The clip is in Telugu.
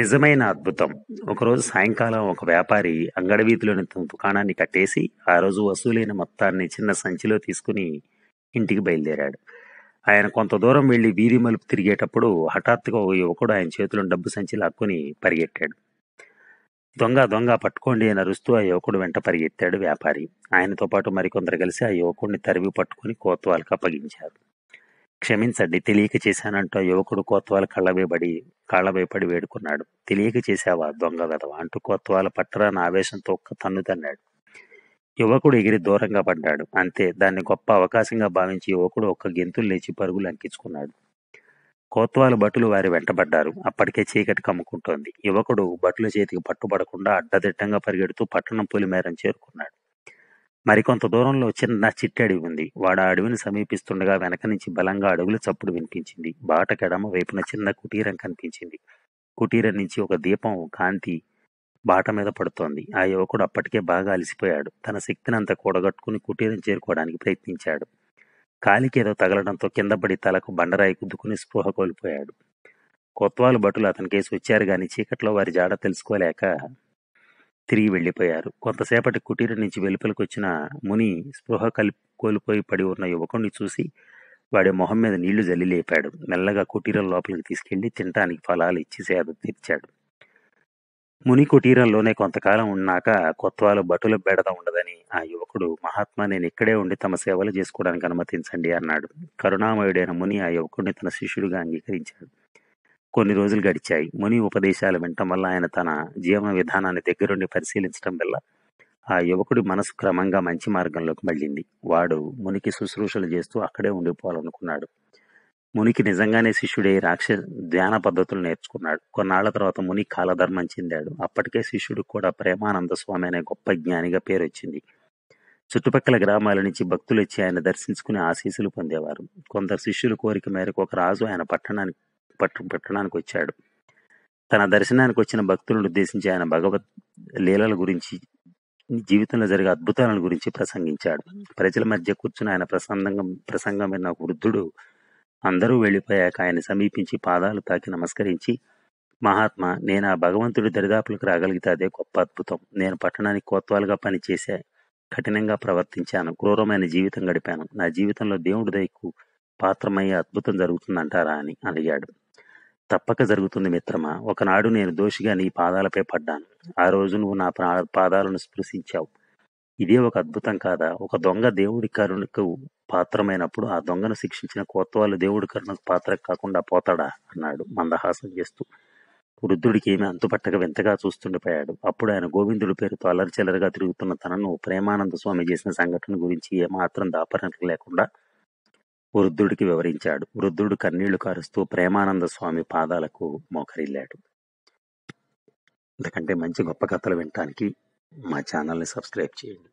నిజమైన అద్భుతం ఒకరోజు సాయంకాలం ఒక వ్యాపారి వీధిలోని తన దుకాణాన్ని కట్టేసి ఆ రోజు వసూలైన మొత్తాన్ని చిన్న సంచిలో తీసుకుని ఇంటికి బయలుదేరాడు ఆయన కొంత దూరం వెళ్ళి వీధి మలుపు తిరిగేటప్పుడు హఠాత్తుగా ఒక యువకుడు ఆయన చేతిలో డబ్బు సంచి లాక్కుని పరిగెట్టాడు దొంగ దొంగ పట్టుకోండి అని అరుస్తూ ఆ యువకుడు వెంట పరిగెత్తాడు వ్యాపారి ఆయనతో పాటు మరికొందరు కలిసి ఆ యువకుడిని తరివి పట్టుకుని కోత్వాలకు అప్పగించారు క్షమించండి తెలియక చేశానంటూ యువకుడు కోత్వాల కళ్ళవేబడి కళ్ళవేపడి వేడుకున్నాడు తెలియక చేశావా దొంగదడవ అంటూ కోత్వాల పట్టరాని ఆవేశంతో ఒక్క తన్ను తన్నాడు యువకుడు ఎగిరి దూరంగా పడ్డాడు అంతే దాన్ని గొప్ప అవకాశంగా భావించి యువకుడు ఒక్క గెంతులు లేచి పరుగులు అంకించుకున్నాడు కోత్వాలు బటులు వారి వెంటబడ్డారు అప్పటికే చీకటి కమ్ముకుంటోంది యువకుడు బటుల చేతికి పట్టుబడకుండా అడ్డదిట్టంగా పరిగెడుతూ పట్టణం పులిమేరం చేరుకున్నాడు మరికొంత దూరంలో చిన్న చిట్టడి ఉంది వాడు అడవిని సమీపిస్తుండగా వెనక నుంచి బలంగా అడుగుల చప్పుడు వినిపించింది బాట కడమ వైపున చిన్న కుటీరం కనిపించింది కుటీరం నుంచి ఒక దీపం కాంతి బాట మీద పడుతోంది ఆ యువకుడు అప్పటికే బాగా అలసిపోయాడు తన శక్తిని అంతా కూడగట్టుకుని కుటీరం చేరుకోవడానికి ప్రయత్నించాడు కాలికేదో తగలడంతో కిందపడి తలకు బండరాయి కుద్దుకుని స్పృహ కోల్పోయాడు కొత్వాలు భటులు అతని కేసు వచ్చారు గాని చీకట్లో వారి జాడ తెలుసుకోలేక తిరిగి వెళ్ళిపోయారు కొంతసేపటి కుటీరం నుంచి వెలుపలికి వచ్చిన ముని స్పృహ కలి కోల్పోయి పడి ఉన్న యువకుణ్ణి చూసి వాడి మొహం మీద నీళ్లు లేపాడు మెల్లగా కుటీరం లోపలికి తీసుకెళ్లి తినటానికి ఫలాలు ఇచ్చి సేద తీర్చాడు ముని కుటీరంలోనే కొంతకాలం ఉన్నాక కొత్వాలు బటుల బెడద ఉండదని ఆ యువకుడు మహాత్మా నేను ఇక్కడే ఉండి తమ సేవలు చేసుకోవడానికి అనుమతించండి అన్నాడు కరుణామయుడైన ముని ఆ యువకుడిని తన శిష్యుడిగా అంగీకరించాడు కొన్ని రోజులు గడిచాయి ముని ఉపదేశాలు వినటం వల్ల ఆయన తన జీవన విధానాన్ని దగ్గరుండి పరిశీలించడం వల్ల ఆ యువకుడి మనసు క్రమంగా మంచి మార్గంలోకి మళ్ళింది వాడు మునికి శుశ్రూషలు చేస్తూ అక్కడే ఉండిపోవాలనుకున్నాడు మునికి నిజంగానే శిష్యుడే రాక్ష ధ్యాన పద్ధతులు నేర్చుకున్నాడు కొన్నాళ్ల తర్వాత ముని కాలధర్మం చెందాడు అప్పటికే శిష్యుడు కూడా ప్రేమానంద స్వామి అనే గొప్ప జ్ఞానిగా పేరు వచ్చింది చుట్టుపక్కల గ్రామాల నుంచి భక్తులు వచ్చి ఆయన దర్శించుకుని ఆశీస్సులు పొందేవారు కొందరు శిష్యుల కోరిక మేరకు ఒక రాజు ఆయన పట్టణానికి పట్టు పెట్టడానికి వచ్చాడు తన దర్శనానికి వచ్చిన భక్తులను ఉద్దేశించి ఆయన భగవత్ లీలల గురించి జీవితంలో జరిగే అద్భుతాలను గురించి ప్రసంగించాడు ప్రజల మధ్య కూర్చుని ఆయన ప్రసంగం ప్రసంగం విన్న ఒక వృద్ధుడు అందరూ వెళ్ళిపోయాక ఆయన సమీపించి పాదాలు తాకి నమస్కరించి మహాత్మా నేను ఆ భగవంతుడి దరిదాపులకు రాగలిగితే అదే గొప్ప అద్భుతం నేను పట్టణానికి కోత్వాలుగా పనిచేసే కఠినంగా ప్రవర్తించాను క్రూరమైన జీవితం గడిపాను నా జీవితంలో దేవుడి దయకు పాత్రమయ్యే అద్భుతం జరుగుతుందంటారా అని అడిగాడు తప్పక జరుగుతుంది మిత్రమా ఒకనాడు నేను దోషిగా నీ పాదాలపై పడ్డాను ఆ రోజు నువ్వు నా పాదాలను స్పృశించావు ఇదే ఒక అద్భుతం కాదా ఒక దొంగ దేవుడి కరుణకు పాత్రమైనప్పుడు ఆ దొంగను శిక్షించిన కోత్వాలు దేవుడి కరుణకు పాత్ర కాకుండా పోతాడా అన్నాడు మందహాసం చేస్తూ వృద్ధుడికి ఏమీ అంతుపట్టక వింతగా చూస్తుండిపోయాడు అప్పుడు ఆయన గోవిందుడి పేరుతో అలరిచెలరిగా తిరుగుతున్న తనను ప్రేమానంద స్వామి చేసిన సంఘటన గురించి ఏమాత్రం దాపరణ లేకుండా వృద్ధుడికి వివరించాడు వృద్ధుడు కన్నీళ్లు కారుస్తూ ప్రేమానంద స్వామి పాదాలకు మోకరిల్లాడు ఎందుకంటే మంచి గొప్ప కథలు వినటానికి మా ఛానల్ని సబ్స్క్రైబ్ చేయండి